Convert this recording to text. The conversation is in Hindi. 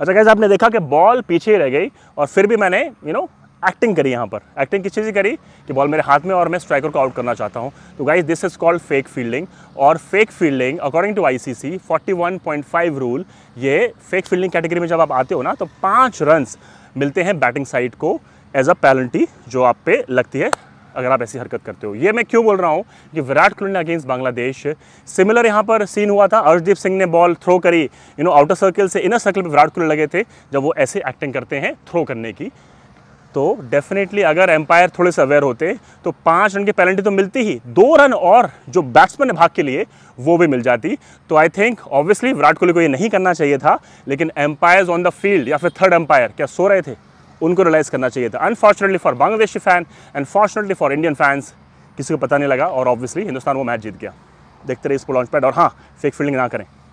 अच्छा कैसे आपने देखा कि बॉल पीछे रह गई और फिर भी मैंने यू नो एक्टिंग करी यहाँ पर एक्टिंग किस चीज़ की करी कि बॉल मेरे हाथ में और मैं स्ट्राइकर को आउट करना चाहता हूँ तो guys this is called fake fielding और fake fielding according to ICC 41.5 rule ये फेक फील्डिंग कैटेगरी में जब आप आते हो ना तो पाँच रन्स मिलते हैं बैटिंग साइड को एज अ पैलेंटी जो आप पे लगती है अगर आप ऐसी हरकत करते हो ये मैं क्यों बोल रहा हूँ कि विराट कोहली ने अगेंस्ट बांग्लादेश सिमिलर यहाँ पर सीन हुआ था अर्शदीप सिंह ने बॉल थ्रो करी यू नो आउटर सर्कल से इनर सर्कल पर विराट कोहली लगे थे जब वो ऐसे एक्टिंग करते हैं थ्रो करने की तो डेफिनेटली अगर एम्पायर थोड़े से अवेयर होते तो पाँच रन की पेनल्टी तो मिलती ही दो रन और जो बैट्समैन भाग के लिए वो भी मिल जाती तो I think obviously Virat Kohli को ये नहीं करना चाहिए था लेकिन एम्पायर्स ऑन द फील्ड या फिर थर्ड एम्पायर क्या सो रहे थे उनको रिलाइज़ करना चाहिए था unfortunately for Bangladeshi fan unfortunately for Indian fans किसी को पता नहीं लगा और ऑब्वियसली हिंदुस्तान वो मैच जीत गया देखते रहे इसको लॉन्च पैड और हाँ फेक फील्डिंग ना करें